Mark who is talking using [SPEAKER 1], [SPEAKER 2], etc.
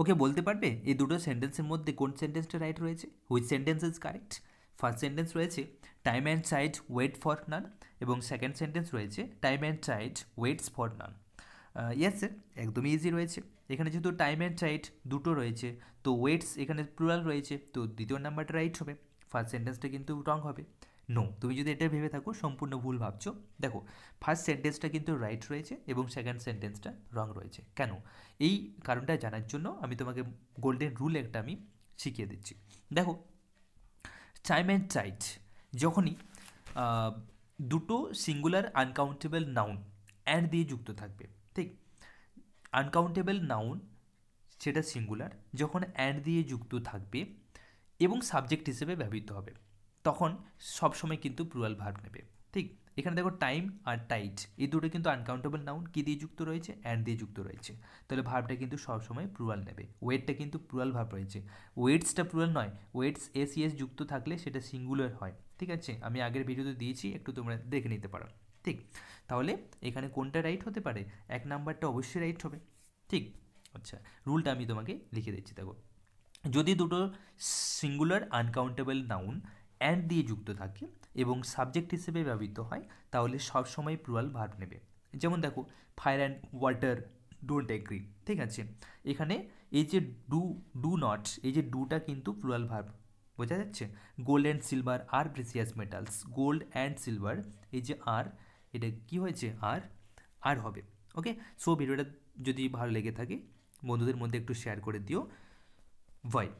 [SPEAKER 1] ওকে বলতে পারবে এই দুটো সেন্টেন্সের মধ্যে কোন সেন্টেন্সটা রাইট রয়েছে which sentence is correct first sentence রয়েছে টাইম অ্যান্ড চাইল্ড ওয়েট ফর নান এবং সেকেন্ড সেন্টেন্স রয়েছে time and tide waits for none yes sir একদমই ইজি রয়েছে এখানে যেহেতু টাইম অ্যান্ড সাইড দুটো রয়েছে তো ওয়েটস এখানে প্লুরাল রয়েছে তো দ্বিতীয় নাম্বারটা রাইট হবে ফার্স্ট সেন্টেন্সটা কিন্তু রং হবে নো তুমি যদি এটা ভেবে থাকো সম্পূর্ণ ভুল ভাবছো দেখো ফার্স্ট সেন্টেন্সটা কিন্তু রাইট রয়েছে এবং সেকেন্ড সেন্টেন্সটা রং রয়েছে কেন এই কারণটা জানার জন্য আমি তোমাকে গোল্ডেন রুল একটা আমি শিখিয়ে দিচ্ছি দেখো চাইম অ্যান্ড চাইট যখনই দুটো সিঙ্গুলার আনকাউন্টেবল নাউন অ্যান্ড দিয়ে যুক্ত থাকবে ঠিক আনকাউন্টেবল নাউন সেটা সিঙ্গুলার যখন অ্যান্ড দিয়ে যুক্ত থাকবে এবং সাবজেক্ট হিসেবে ব্যবহৃত হবে তখন সবসময় কিন্তু প্লুরাল ভার্ব নেবে ঠিক এখানে দেখো টাইম আর টাইট এই দুটো কিন্তু আনকাউন্টেবল নাউন কী দিয়ে যুক্ত রয়েছে অ্যান্ড দিয়ে যুক্ত রয়েছে তাহলে ভার্বটা কিন্তু সবসময় প্লুরাল নেবে ওয়েটটা কিন্তু প্লুরাল ভার্ব রয়েছে ওয়েটসটা প্লুরাল নয় ওয়েটস এস ইএস যুক্ত থাকলে সেটা সিঙ্গুলার হয় ঠিক আছে আমি আগের ভিডিওতে দিয়েছি একটু তোমরা দেখে নিতে পারো ঠিক তাহলে এখানে কোনটা রাইট হতে পারে এক নাম্বারটা অবশ্যই রাইট হবে ঠিক আচ্ছা রুলটা আমি তোমাকে লিখে দিচ্ছি দেখো যদি দুটো সিঙ্গুলার আনকাউন্টেবল নাউন অ্যান্ড দিয়ে যুক্ত থাকে এবং সাবজেক্ট হিসেবে ব্যবহৃত হয় তাহলে সবসময় প্লুরাল ভার্ব নেবে যেমন দেখো fire and water don't agree ঠিক আছে এখানে এই যে ডু ডু নট এই যে ডুটা কিন্তু প্লুরাল ভার্ব বোঝা যাচ্ছে gold and silver are precious metals gold and silver এই যে আর এটা কি হয়েছে আর আর হবে ওকে সো ভিডিওটা যদি ভালো লেগে থাকে বন্ধুদের মধ্যে একটু শেয়ার করে দিও ভয়